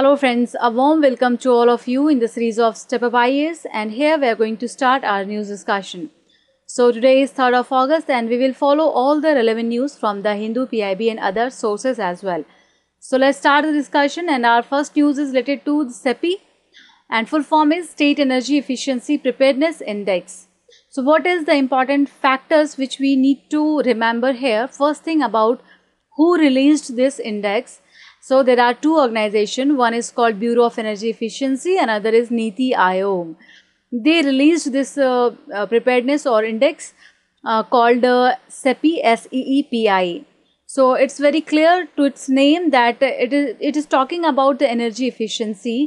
Hello friends, a warm welcome to all of you in the series of Step Up IAS and here we are going to start our news discussion. So today is 3rd of August and we will follow all the relevant news from the Hindu PIB and other sources as well. So let's start the discussion and our first news is related to the SEPI and full form is State Energy Efficiency Preparedness Index. So what is the important factors which we need to remember here? First thing about who released this index so there are two organizations. One is called Bureau of Energy Efficiency, another is Niti Aayog. They released this uh, uh, preparedness or index uh, called uh, SEPI, S-E-E-P-I. So it's very clear to its name that it is it is talking about the energy efficiency.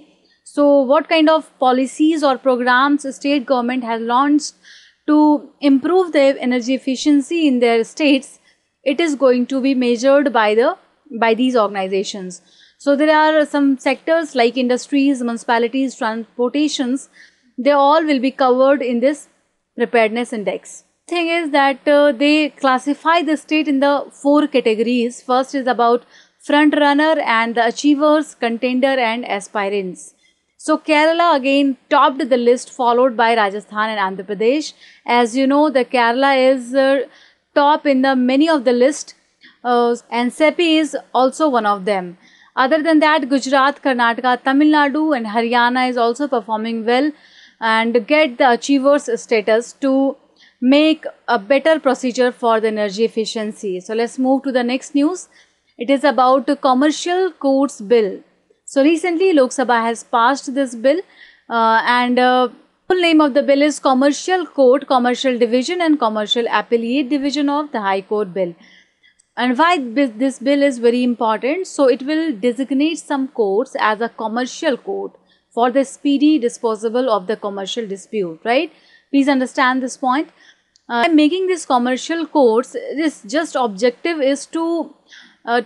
So what kind of policies or programs state government has launched to improve the energy efficiency in their states? It is going to be measured by the by these organizations. So there are some sectors like industries, municipalities, transportations, they all will be covered in this preparedness index. Thing is that uh, they classify the state in the four categories. First is about front runner and the achievers, contender and aspirants. So Kerala again topped the list followed by Rajasthan and Andhra Pradesh. As you know, the Kerala is uh, top in the many of the list uh, and SEPI is also one of them. Other than that, Gujarat, Karnataka, Tamil Nadu and Haryana is also performing well and get the achievers status to make a better procedure for the energy efficiency. So let's move to the next news. It is about commercial courts bill. So recently Lok Sabha has passed this bill uh, and uh, full name of the bill is Commercial Court, Commercial Division and Commercial Appellate Division of the High Court Bill. And why this bill is very important? So it will designate some courts as a commercial court for the speedy disposal of the commercial dispute, right? Please understand this point. Uh, making this commercial courts, this just objective is to uh,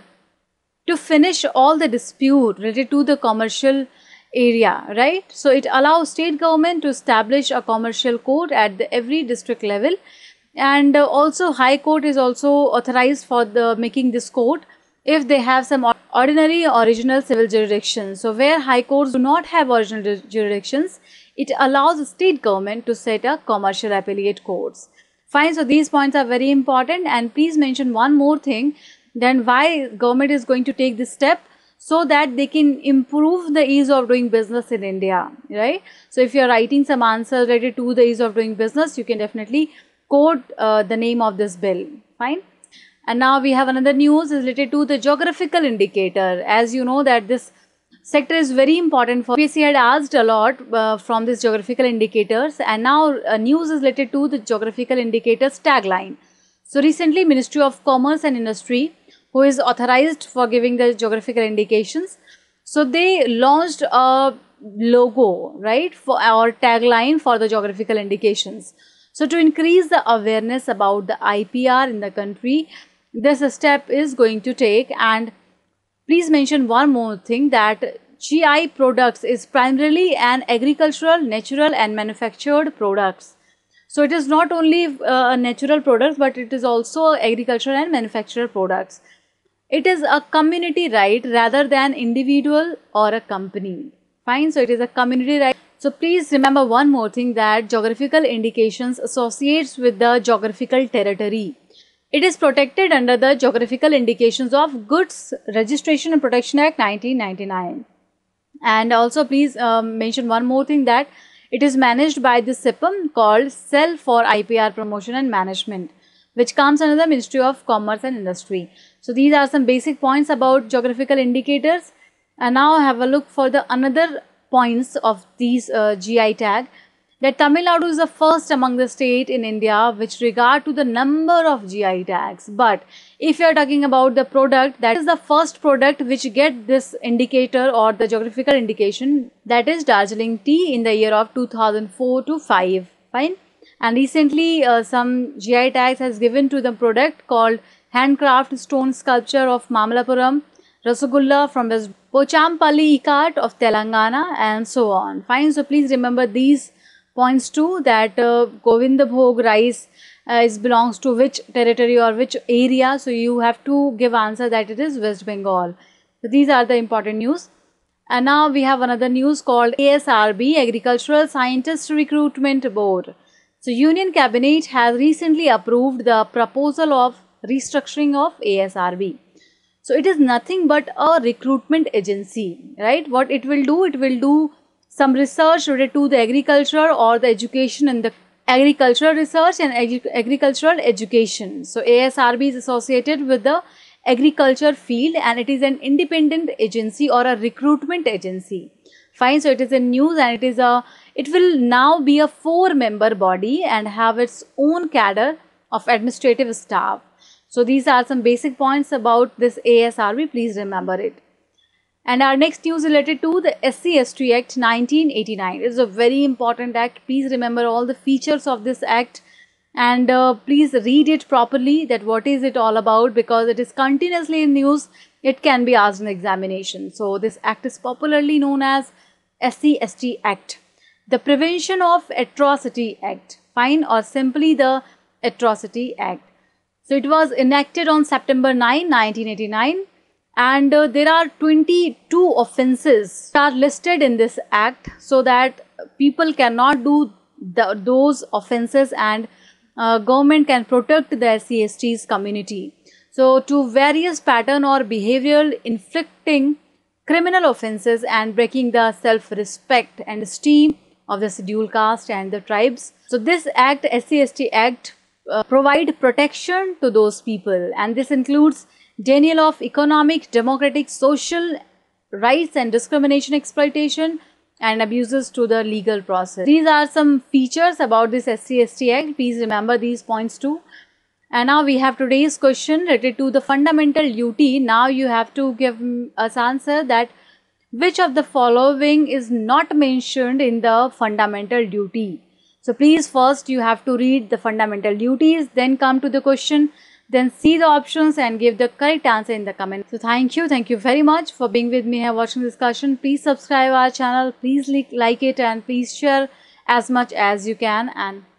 to finish all the dispute related to the commercial area, right? So it allows state government to establish a commercial court at the every district level and uh, also high court is also authorized for the making this court if they have some ordinary original civil jurisdiction so where high courts do not have original jurisdictions it allows the state government to set up commercial appellate courts fine so these points are very important and please mention one more thing then why government is going to take this step so that they can improve the ease of doing business in india right so if you are writing some answer related to the ease of doing business you can definitely quote uh, the name of this bill. Fine. And now we have another news related to the geographical indicator. As you know that this sector is very important for PC had asked a lot uh, from this geographical indicators and now uh, news is related to the geographical indicators tagline. So recently Ministry of Commerce and Industry who is authorized for giving the geographical indications. So they launched a logo, right, for, or tagline for the geographical indications. So to increase the awareness about the IPR in the country, this step is going to take and please mention one more thing that GI products is primarily an agricultural, natural and manufactured products. So it is not only uh, a natural product, but it is also agricultural and manufactured products. It is a community right rather than individual or a company. Fine, so it is a community right. So please remember one more thing that geographical indications associates with the geographical territory. It is protected under the Geographical Indications of Goods Registration and Protection Act 1999. And also please um, mention one more thing that it is managed by the CIPM called Cell for IPR Promotion and Management which comes under the Ministry of Commerce and Industry. So these are some basic points about geographical indicators and now have a look for the another points of these uh, GI tag that Tamil Nadu is the first among the state in India which regard to the number of GI tags. But if you are talking about the product, that is the first product which get this indicator or the geographical indication that is Darjeeling tea in the year of 2004 to 5. Fine. And recently uh, some GI tags has given to the product called handcraft stone sculpture of Mamalapuram Rasagulla from West Pochampalli Ikat of Telangana and so on. Fine, so please remember these points too that uh, Govindabhog rice uh, is belongs to which territory or which area. So you have to give answer that it is West Bengal. So these are the important news. And now we have another news called ASRB Agricultural Scientist Recruitment Board. So Union Cabinet has recently approved the proposal of restructuring of ASRB. So it is nothing but a recruitment agency, right? What it will do, it will do some research related to the agriculture or the education and the agricultural research and agricultural education. So ASRB is associated with the agriculture field and it is an independent agency or a recruitment agency. Fine, so it is a news and it is a it will now be a four member body and have its own cadre of administrative staff. So these are some basic points about this ASRB. Please remember it. And our next news related to the SCST Act 1989. It is a very important act. Please remember all the features of this act and uh, please read it properly that what is it all about because it is continuously in news. It can be asked in examination. So this act is popularly known as SCST Act. The Prevention of Atrocity Act. Fine or simply the Atrocity Act. So it was enacted on September 9, 1989 and uh, there are 22 offenses are listed in this act so that people cannot do the, those offenses and uh, government can protect the CST's community. So to various pattern or behavioral inflicting criminal offenses and breaking the self-respect and esteem of the scheduled caste and the tribes. So this act, SCST Act uh, provide protection to those people and this includes denial of economic, democratic, social rights and discrimination exploitation and abuses to the legal process. These are some features about this SCST Act. Please remember these points too. And now we have today's question related to the fundamental duty. Now you have to give us answer that which of the following is not mentioned in the fundamental duty. So please first you have to read the fundamental duties, then come to the question, then see the options and give the correct answer in the comment. So thank you. Thank you very much for being with me here watching this discussion. Please subscribe our channel. Please like it and please share as much as you can and